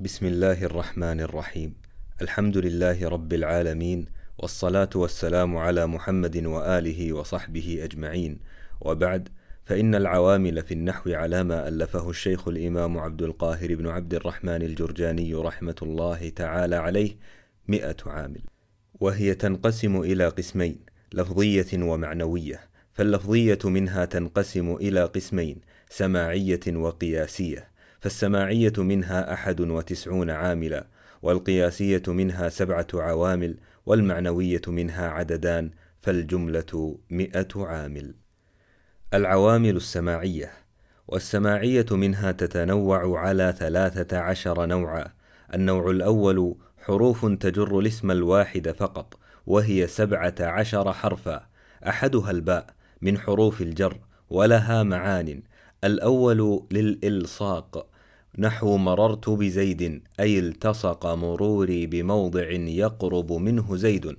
بسم الله الرحمن الرحيم الحمد لله رب العالمين والصلاة والسلام على محمد وآله وصحبه أجمعين وبعد فإن العوامل في النحو على ما ألفه الشيخ الإمام عبد القاهر بن عبد الرحمن الجرجاني رحمة الله تعالى عليه مئة عامل وهي تنقسم إلى قسمين لفظية ومعنوية فاللفظية منها تنقسم إلى قسمين سماعية وقياسية فالسماعية منها أحد وتسعون عاملا والقياسية منها سبعة عوامل والمعنوية منها عددان فالجملة مئة عامل العوامل السماعية والسماعية منها تتنوع على ثلاثة عشر نوعا النوع الأول حروف تجر الاسم الواحد فقط وهي سبعة عشر حرفا أحدها الباء من حروف الجر ولها معان الأول للإلصاق نحو مررت بزيد أي التصق مروري بموضع يقرب منه زيد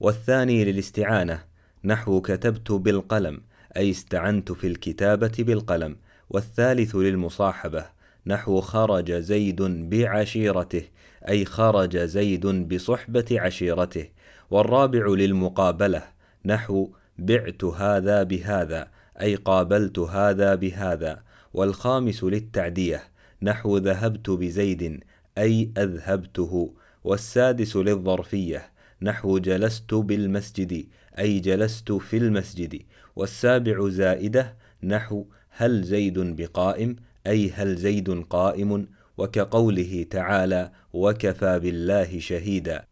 والثاني للاستعانة نحو كتبت بالقلم أي استعنت في الكتابة بالقلم والثالث للمصاحبة نحو خرج زيد بعشيرته أي خرج زيد بصحبة عشيرته والرابع للمقابلة نحو بعت هذا بهذا أي قابلت هذا بهذا والخامس للتعدية نحو ذهبت بزيد أي أذهبته والسادس للظرفية نحو جلست بالمسجد أي جلست في المسجد والسابع زائدة نحو هل زيد بقائم أي هل زيد قائم وكقوله تعالى وكفى بالله شهيدا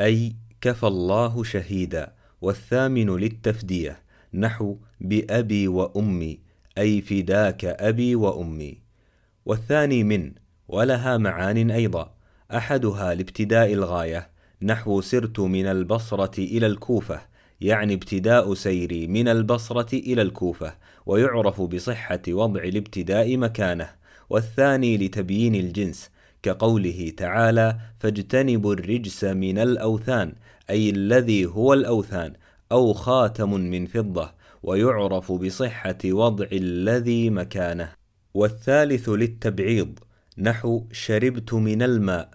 أي كفى الله شهيدا والثامن للتفدية نحو بأبي وأمي أي فداك أبي وأمي والثاني من ولها معان أيضا أحدها لابتداء الغاية نحو سرت من البصرة إلى الكوفة يعني ابتداء سيري من البصرة إلى الكوفة ويعرف بصحة وضع الابتداء مكانه والثاني لتبيين الجنس كقوله تعالى فاجتنبوا الرجس من الأوثان أي الذي هو الأوثان أو خاتم من فضة ويعرف بصحة وضع الذي مكانه والثالث للتبعيض نحو شربت من الماء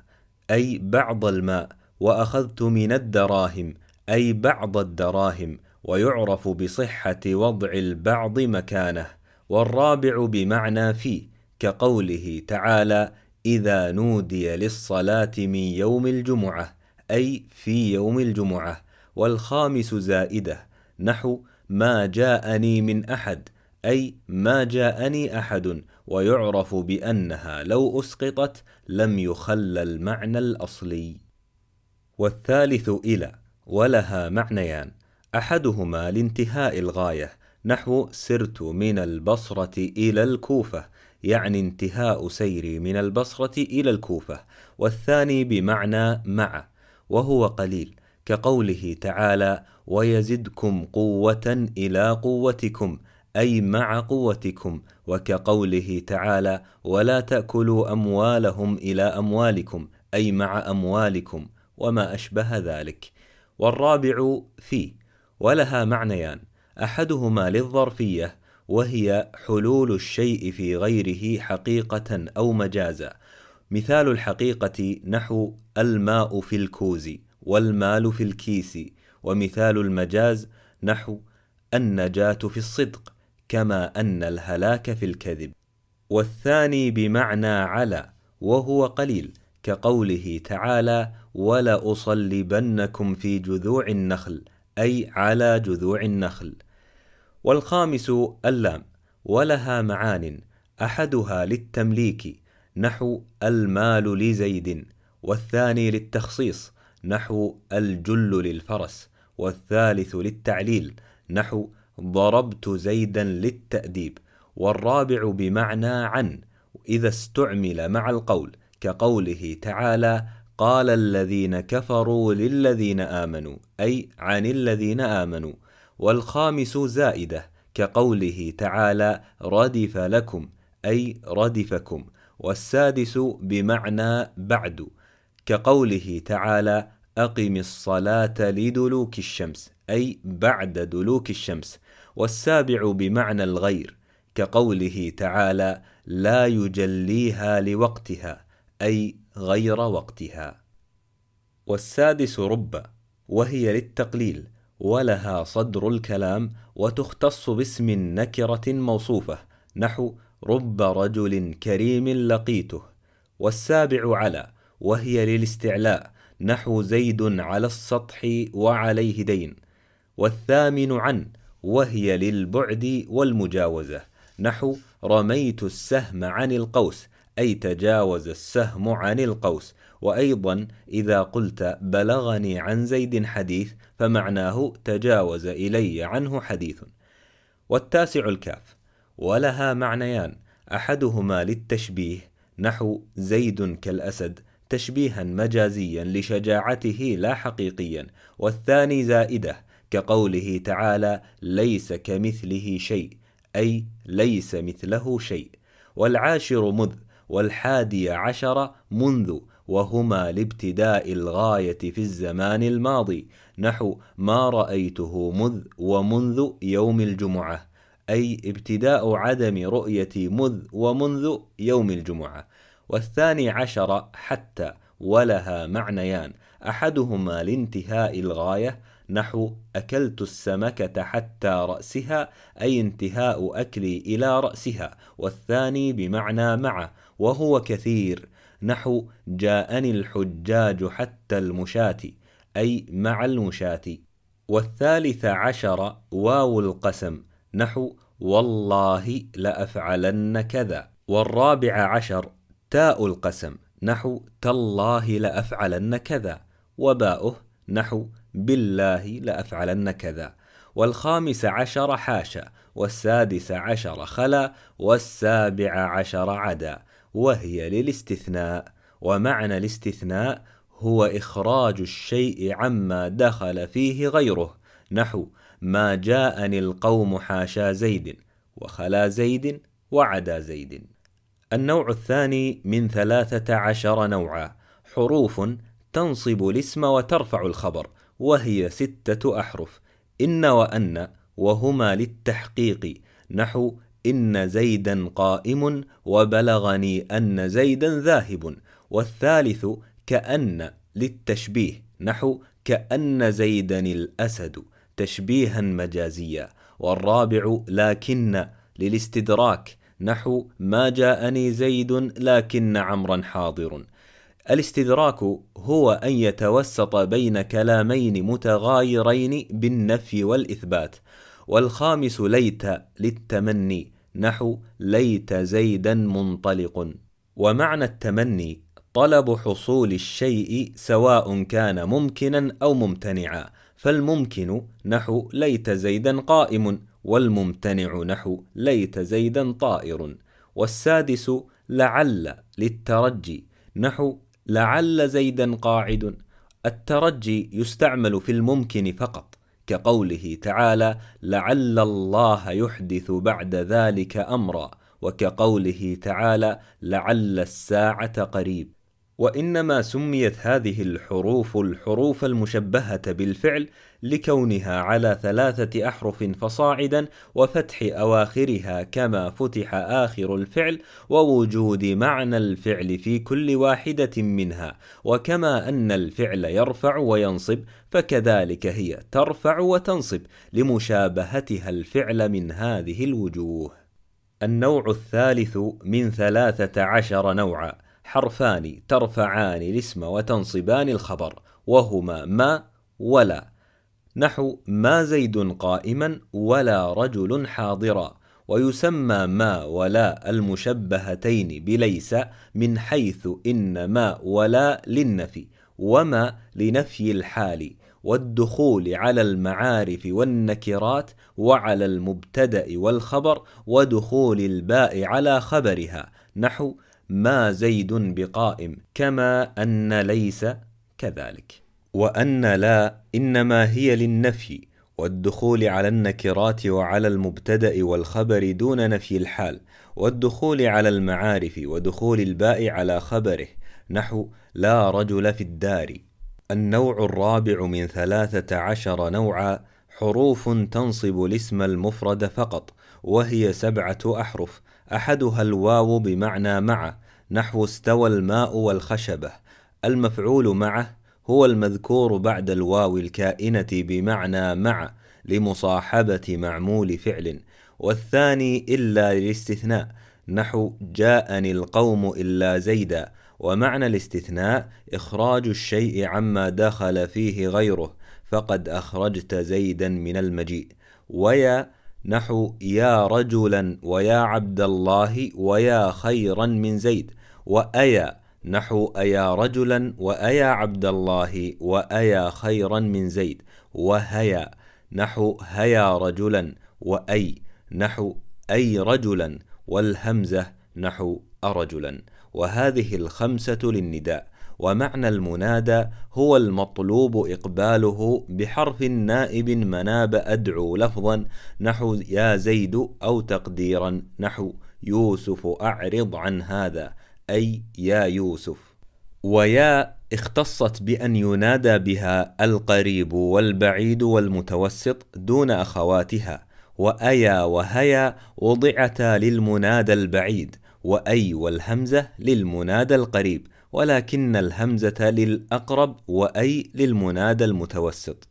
أي بعض الماء وأخذت من الدراهم أي بعض الدراهم ويعرف بصحة وضع البعض مكانه والرابع بمعنى في كقوله تعالى إذا نودي للصلاة من يوم الجمعة أي في يوم الجمعة والخامس زائدة نحو ما جاءني من أحد أي ما جاءني أحد ويعرف بأنها لو أسقطت لم يخل المعنى الأصلي والثالث إلى ولها معنيان أحدهما لانتهاء الغاية نحو سرت من البصرة إلى الكوفة يعني انتهاء سيري من البصرة إلى الكوفة والثاني بمعنى مع وهو قليل كقوله تعالى ويزدكم قوه الى قوتكم اي مع قوتكم وكقوله تعالى ولا تاكلوا اموالهم الى اموالكم اي مع اموالكم وما اشبه ذلك والرابع في ولها معنيان احدهما للظرفيه وهي حلول الشيء في غيره حقيقه او مجازا مثال الحقيقه نحو الماء في الكوز والمال في الكيس ومثال المجاز نحو النجاة في الصدق كما أن الهلاك في الكذب والثاني بمعنى على وهو قليل كقوله تعالى ولأصلبنكم في جذوع النخل أي على جذوع النخل والخامس اللام ولها معان أحدها للتمليك نحو المال لزيد والثاني للتخصيص نحو الجل للفرس والثالث للتعليل نحو ضربت زيدا للتأديب والرابع بمعنى عن إذا استعمل مع القول كقوله تعالى قال الذين كفروا للذين آمنوا أي عن الذين آمنوا والخامس زائدة كقوله تعالى ردف لكم أي ردفكم والسادس بمعنى بعد كقوله تعالى أقم الصلاة لدلوك الشمس أي بعد دلوك الشمس والسابع بمعنى الغير كقوله تعالى لا يجليها لوقتها أي غير وقتها والسادس رب وهي للتقليل ولها صدر الكلام وتختص باسم نكرة موصوفة نحو رب رجل كريم لقيته والسابع على وهي للاستعلاء نحو زيد على السطح وعليه دين والثامن عن وهي للبعد والمجاوزة نحو رميت السهم عن القوس أي تجاوز السهم عن القوس وأيضا إذا قلت بلغني عن زيد حديث فمعناه تجاوز إلي عنه حديث والتاسع الكاف ولها معنيان أحدهما للتشبيه نحو زيد كالأسد تشبيها مجازيا لشجاعته لا حقيقيا والثاني زائده كقوله تعالى ليس كمثله شيء اي ليس مثله شيء والعاشر مذ والحادي عشر منذ وهما لابتداء الغايه في الزمان الماضي نحو ما رايته مذ ومنذ يوم الجمعه اي ابتداء عدم رؤيه مذ ومنذ يوم الجمعه والثاني عشر حتى ولها معنيان احدهما لانتهاء الغايه نحو اكلت السمكه حتى راسها اي انتهاء اكلي الى راسها والثاني بمعنى مع وهو كثير نحو جاءني الحجاج حتى المشاة أي مع المشاة والثالث عشر واو القسم نحو والله لأفعلن كذا والرابع عشر تاء القسم نحو تالله لأفعلن كذا وباؤه نحو بالله لأفعلن كذا والخامس عشر حاشا والسادس عشر خلا والسابع عشر عدا وهي للاستثناء ومعنى الاستثناء هو إخراج الشيء عما دخل فيه غيره نحو ما جاءني القوم حاشا زيد وخلا زيد وعدا زيد النوع الثاني من ثلاثة عشر نوعا حروف تنصب الاسم وترفع الخبر وهي ستة أحرف إن وأن وهما للتحقيق نحو إن زيدا قائم وبلغني أن زيدا ذاهب والثالث كأن للتشبيه نحو كأن زيدا الأسد تشبيها مجازيا والرابع لكن للاستدراك نحو ما جاءني زيد لكن عمرا حاضر الاستدراك هو ان يتوسط بين كلامين متغايرين بالنفي والاثبات والخامس ليت للتمني نحو ليت زيدا منطلق ومعنى التمني طلب حصول الشيء سواء كان ممكنا او ممتنعا فالممكن نحو ليت زيدا قائم والممتنع نحو ليت زيدا طائر والسادس لعل للترجي نحو لعل زيدا قاعد الترجي يستعمل في الممكن فقط كقوله تعالى لعل الله يحدث بعد ذلك امرا وكقوله تعالى لعل الساعه قريب وانما سميت هذه الحروف الحروف المشبهه بالفعل لكونها على ثلاثه احرف فصاعدا وفتح اواخرها كما فتح اخر الفعل ووجود معنى الفعل في كل واحده منها وكما ان الفعل يرفع وينصب فكذلك هي ترفع وتنصب لمشابهتها الفعل من هذه الوجوه النوع الثالث من ثلاثه عشر نوعا حرفان ترفعان الاسم وتنصبان الخبر وهما ما ولا نحو ما زيد قائما ولا رجل حاضرا ويسمى ما ولا المشبهتين بليس من حيث إن ما ولا للنفي وما لنفي الحال والدخول على المعارف والنكرات وعلى المبتدأ والخبر ودخول الباء على خبرها نحو ما زيد بقائم كما أن ليس كذلك وأن لا إنما هي للنفي والدخول على النكرات وعلى المبتدأ والخبر دون نفي الحال والدخول على المعارف ودخول الباء على خبره نحو لا رجل في الدار النوع الرابع من ثلاثة عشر نوعا حروف تنصب الاسم المفرد فقط وهي سبعة أحرف أحدها الواو بمعنى مع نحو استوى الماء والخشبة المفعول معه هو المذكور بعد الواو الكائنة بمعنى مع لمصاحبة معمول فعل والثاني إلا للاستثناء نحو جاءني القوم إلا زيدا ومعنى الاستثناء إخراج الشيء عما دخل فيه غيره فقد أخرجت زيدا من المجيء ويا نحو يا رجلا ويا عبد الله ويا خيرا من زيد وأيا نحو أيا رجلا وأيا عبد الله وأيا خيرا من زيد وهيا نحو هيا رجلا وأي نحو أي رجلا والهمزة نحو أرجلا وهذه الخمسة للنداء ومعنى المنادى هو المطلوب إقباله بحرف نائب مناب أدعو لفظا نحو يا زيد أو تقديرا نحو يوسف أعرض عن هذا أي يا يوسف ويا اختصت بأن ينادى بها القريب والبعيد والمتوسط دون أخواتها وأيا وهيا وضعتا للمنادى البعيد وأي والهمزة للمنادى القريب ولكن الهمزة للأقرب وأي للمنادى المتوسط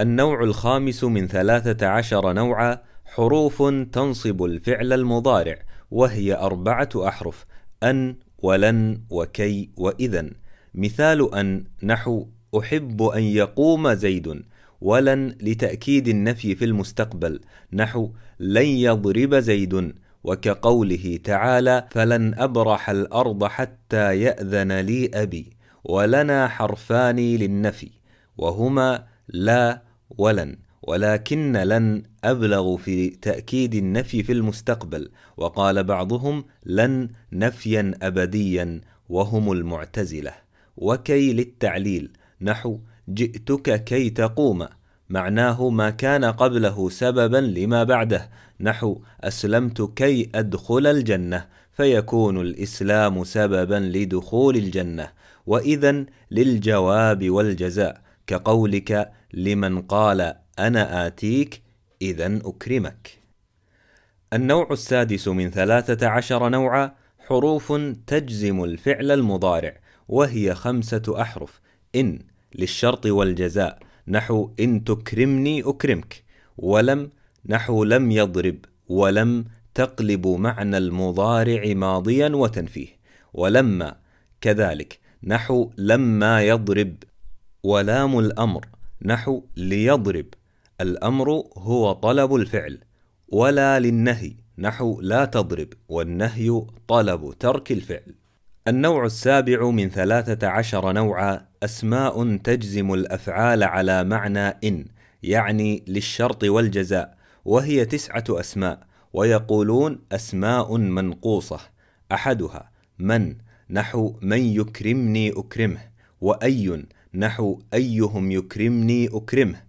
النوع الخامس من ثلاثة عشر نوعا حروف تنصب الفعل المضارع وهي أربعة أحرف أن ولن وكي وإذا مثال أن نحو أحب أن يقوم زيد ولن لتأكيد النفي في المستقبل نحو لن يضرب زيد وكقوله تعالى فلن أبرح الأرض حتى يأذن لي أبي ولنا حرفان للنفي وهما لا ولن ولكن لن أبلغ في تأكيد النفي في المستقبل وقال بعضهم لن نفيا أبديا وهم المعتزلة وكي للتعليل نحو جئتك كي تقوم معناه ما كان قبله سببا لما بعده نحو اسلمت كي ادخل الجنه فيكون الاسلام سببا لدخول الجنه واذا للجواب والجزاء كقولك لمن قال أنا آتيك إذا أكرمك. النوع السادس من ثلاثة عشر نوعا حروف تجزم الفعل المضارع وهي خمسة أحرف إن للشرط والجزاء نحو إن تكرمني أكرمك ولم نحو لم يضرب ولم تقلب معنى المضارع ماضيا وتنفيه ولما كذلك نحو لما يضرب ولام الأمر نحو ليضرب الامر هو طلب الفعل ولا للنهي نحو لا تضرب والنهي طلب ترك الفعل النوع السابع من ثلاثة عشر نوعا أسماء تجزم الأفعال على معنى إن يعني للشرط والجزاء وهي تسعة أسماء ويقولون أسماء منقوصة أحدها من نحو من يكرمني أكرمه وأي نحو أيهم يكرمني أكرمه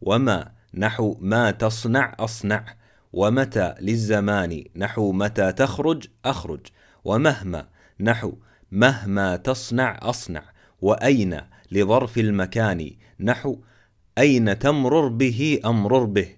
وما نحو ما تصنع أصنع ومتى للزمان نحو متى تخرج أخرج ومهما نحو مهما تصنع أصنع وأين لظرف المكان نحو أين تمرر به أمرر به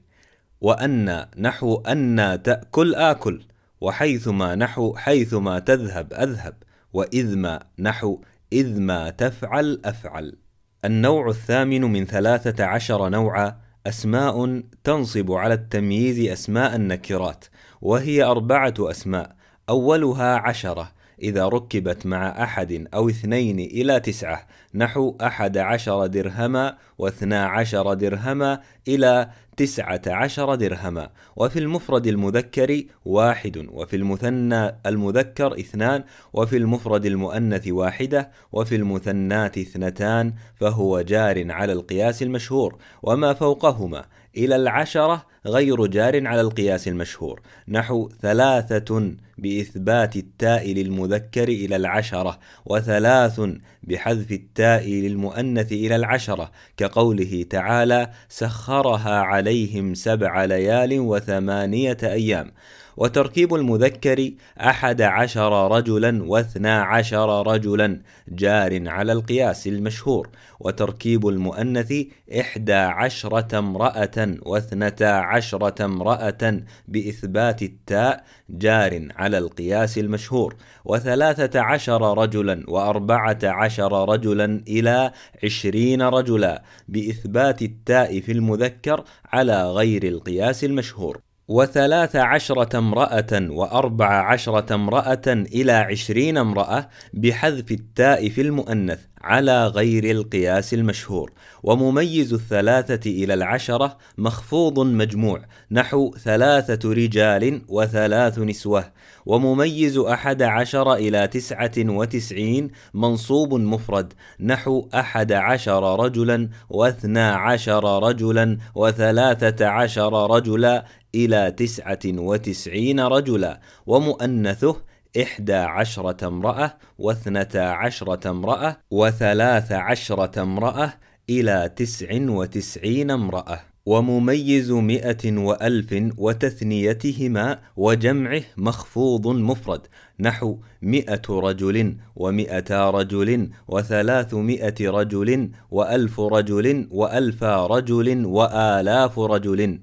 وأن نحو أن تأكل آكل وحيثما نحو حيثما تذهب أذهب وإذ ما نحو إذ ما تفعل أفعل النوع الثامن من ثلاثة عشر نوعا أسماء تنصب على التمييز أسماء النكرات وهي أربعة أسماء أولها عشرة إذا ركبت مع أحد أو اثنين إلى تسعة نحو أحد عشر درهما واثنا عشر درهما إلى تسعة عشر درهما وفي المفرد المذكر واحد وفي المثنى المذكر اثنان وفي المفرد المؤنث واحدة وفي المثنات اثنتان فهو جار على القياس المشهور وما فوقهما إلى العشرة غير جار على القياس المشهور نحو ثلاثة بإثبات التاء للمذكر إلى العشرة وثلاث بحذف التاء للمؤنث إلى العشرة كقوله تعالى سخرها عليهم سبع ليال وثمانية أيام وتركيب المذكر أحد عشر رجلا واثنا عشر رجلا جار على القياس المشهور وتركيب المؤنث إحدى عشرة امرأة واثنتا عشرة امرأة بإثبات التاء جار على القياس المشهور وثلاثة عشر رجلا وأربعة عشر عشر رجلا إلى عشرين رجلا بإثبات التاء في المذكر على غير القياس المشهور وثلاث عشرة امرأة وأربع عشرة امرأة إلى عشرين امرأة بحذف التاء في المؤنث على غير القياس المشهور ومميز الثلاثة إلى العشرة مخفوض مجموع نحو ثلاثة رجال وثلاث نسوة ومميز أحد عشر إلى تسعة وتسعين منصوب مفرد نحو أحد عشر رجلا واثنا عشر رجلا وثلاثة عشر رجلا إلى تسعة وتسعين رجلا ومؤنثه إحدى عشرة امرأة واثنتا عشرة امرأة وثلاث عشرة امرأة إلى تسع وتسعين امرأة ومميز مئة وألف وتثنيتهما وجمعه مخفوض مفرد نحو مئة رجل ومئتا رجل وثلاثمائة رجل وألف رجل وألف رجل وآلاف رجل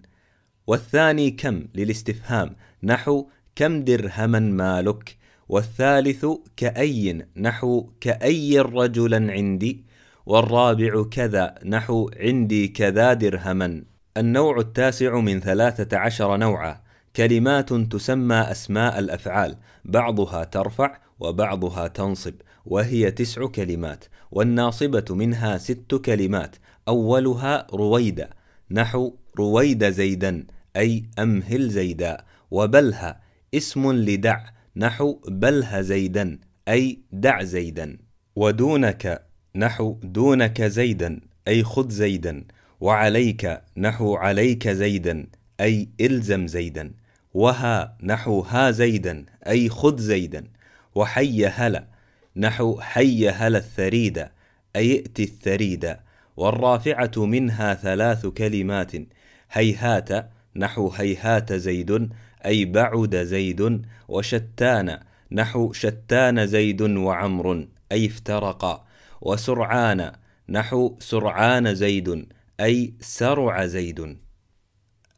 والثاني كم للاستفهام نحو كم درهما مالك والثالث كأي نحو كأي رجلا عندي والرابع كذا نحو عندي كذا درهما النوع التاسع من ثلاثة عشر نوعا كلمات تسمى أسماء الأفعال بعضها ترفع وبعضها تنصب وهي تسع كلمات والناصبة منها ست كلمات أولها رويدة نحو رويد زيدا أي أمهل زيدا وبلها اسم لدع نحو بلها زيدا أي دع زيدا ودونك نحو دونك زيدا أي خذ زيدا وعليك نحو عليك زيدا أي إلزم زيدا وها نحو ها زيدا أي خذ زيدا وحي هلا نحو حي هلا الثريدة أي ائت الثريدة والرافعة منها ثلاث كلمات هيهات نحو هيهات زيد أي بعد زيد وشتان نحو شتان زيد وعمر أي افترقا وسرعان نحو سرعان زيد أي سرع زيد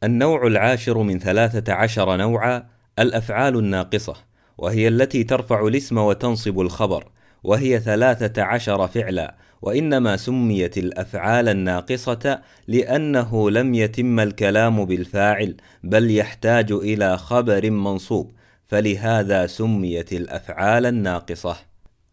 النوع العاشر من ثلاثة عشر نوعا الأفعال الناقصة وهي التي ترفع الاسم وتنصب الخبر وهي ثلاثة عشر فعلا وانما سميت الافعال الناقصه لانه لم يتم الكلام بالفاعل بل يحتاج الى خبر منصوب فلهذا سميت الافعال الناقصه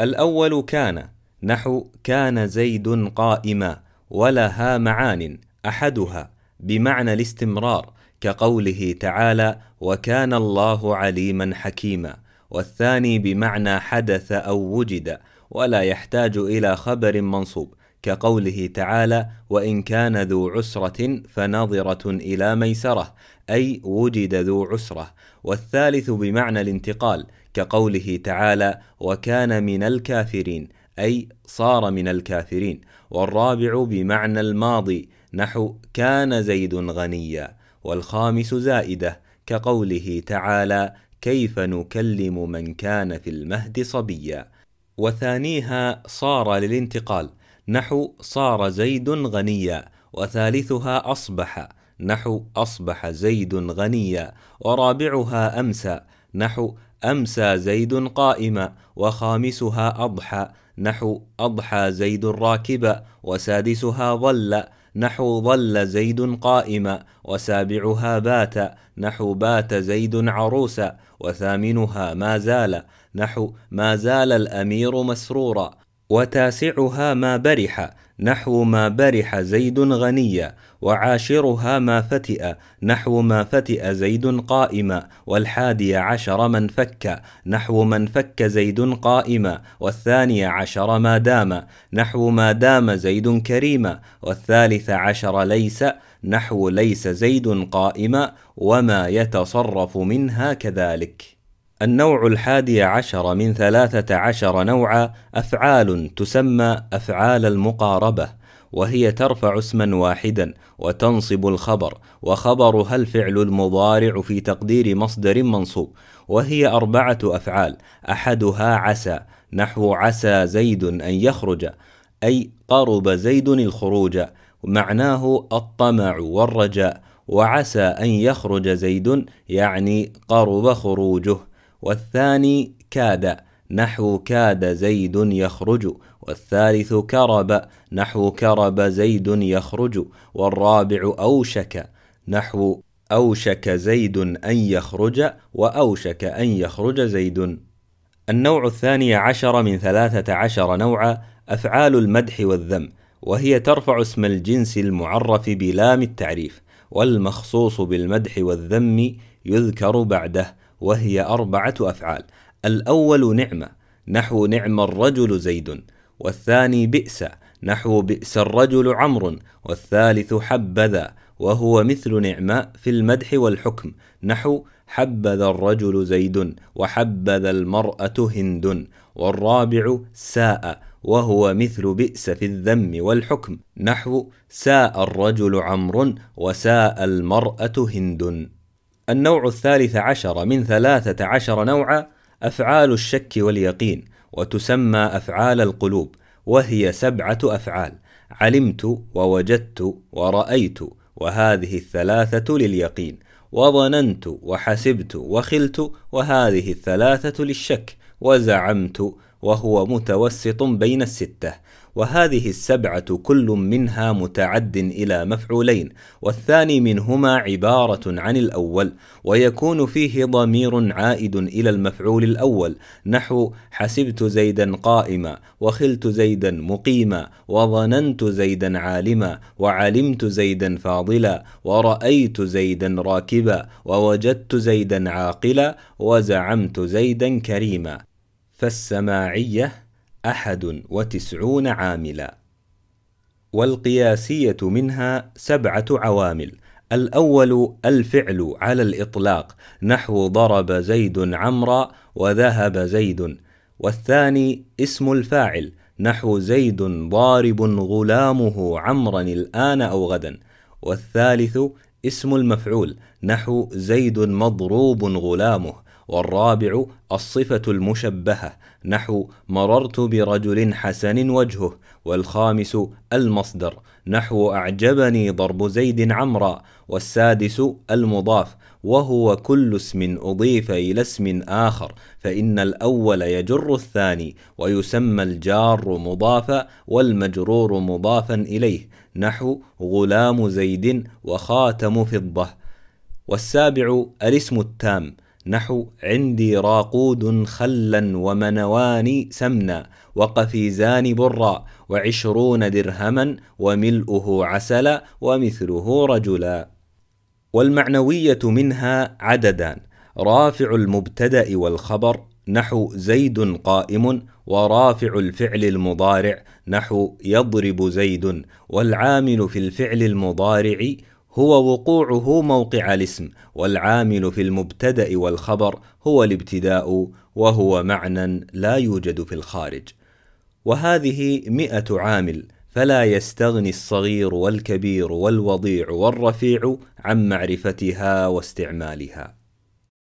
الاول كان نحو كان زيد قائما ولها معان احدها بمعنى الاستمرار كقوله تعالى وكان الله عليما حكيما والثاني بمعنى حدث او وجد ولا يحتاج إلى خبر منصوب كقوله تعالى وان كان ذو عسره فنظره الى ميسره اي وجد ذو عسره والثالث بمعنى الانتقال كقوله تعالى وكان من الكافرين اي صار من الكافرين والرابع بمعنى الماضي نحو كان زيد غنيا والخامس زائده كقوله تعالى كيف نكلم من كان في المهد صبيا وثانيها صار للانتقال نحو صار زيد غنيا وثالثها أصبح نحو أصبح زيد غنيا ورابعها أمسى نحو أمسى زيد قائما وخامسها أضحى نحو أضحى زيد راكبا وسادسها ظل نحو ظل زيد قائما وسابعها بات نحو بات زيد عروسا وثامنها ما زال نحو ما زال الامير مسرورا وتاسعها ما برح نحو ما برح زيد غنيا وعاشرها ما فتئ نحو ما فتئ زيد قائما والحادي عشر من فك نحو من فك زيد قائما والثاني عشر ما دام نحو ما دام زيد كريما والثالث عشر ليس نحو ليس زيد قائما وما يتصرف منها كذلك النوع الحادي عشر من ثلاثة عشر نوعا أفعال تسمى أفعال المقاربة وهي ترفع اسما واحدا وتنصب الخبر وخبرها الفعل المضارع في تقدير مصدر منصوب وهي أربعة أفعال أحدها عسى نحو عسى زيد أن يخرج أي قرب زيد الخروج معناه الطمع والرجاء وعسى أن يخرج زيد يعني قرب خروجه والثاني كاد نحو كاد زيد يخرج والثالث كرب نحو كرب زيد يخرج والرابع أوشك نحو أوشك زيد أن يخرج وأوشك أن يخرج زيد النوع الثاني عشر من ثلاثة عشر نوعا أفعال المدح والذم وهي ترفع اسم الجنس المعرف بلام التعريف والمخصوص بالمدح والذم يذكر بعده وهي أربعة أفعال الأول نعمة نحو نعم الرجل زيد والثاني بئس نحو بئس الرجل عمرو والثالث حبذا وهو مثل نعمة في المدح والحكم نحو حبذا الرجل زيد وحبذا المرأة هند والرابع ساء وهو مثل بئس في الذم والحكم نحو ساء الرجل عمرو وساء المرأة هند النوع الثالث عشر من ثلاثة عشر نوعا أفعال الشك واليقين وتسمى أفعال القلوب وهي سبعة أفعال علمت ووجدت ورأيت وهذه الثلاثة لليقين وظننت وحسبت وخلت وهذه الثلاثة للشك وزعمت وهو متوسط بين الستة وهذه السبعة كل منها متعد إلى مفعولين والثاني منهما عبارة عن الأول ويكون فيه ضمير عائد إلى المفعول الأول نحو حسبت زيدا قائما وخلت زيدا مقيما وظننت زيدا عالما وعلمت زيدا فاضلا ورأيت زيدا راكبا ووجدت زيدا عاقلا وزعمت زيدا كريما فالسماعية أحد وتسعون عاملا والقياسية منها سبعة عوامل الأول الفعل على الإطلاق نحو ضرب زيد عمرا وذهب زيد والثاني اسم الفاعل نحو زيد ضارب غلامه عمرا الآن أو غدا والثالث اسم المفعول نحو زيد مضروب غلامه والرابع الصفة المشبهة نحو مررت برجل حسن وجهه والخامس المصدر نحو أعجبني ضرب زيد عمرا والسادس المضاف وهو كل اسم أضيف إلى اسم آخر فإن الأول يجر الثاني ويسمى الجار مضافا والمجرور مضافا إليه نحو غلام زيد وخاتم فضة والسابع الاسم التام نحو عندي راقود خلا ومنوان سمنا وقفيزان برا وعشرون درهما وملؤه عسلا ومثله رجلا والمعنوية منها عددان رافع المبتدأ والخبر نحو زيد قائم ورافع الفعل المضارع نحو يضرب زيد والعامل في الفعل المضارع هو وقوعه موقع الاسم والعامل في المبتدا والخبر هو الابتداء وهو معنى لا يوجد في الخارج وهذه مئة عامل فلا يستغني الصغير والكبير والوضيع والرفيع عن معرفتها واستعمالها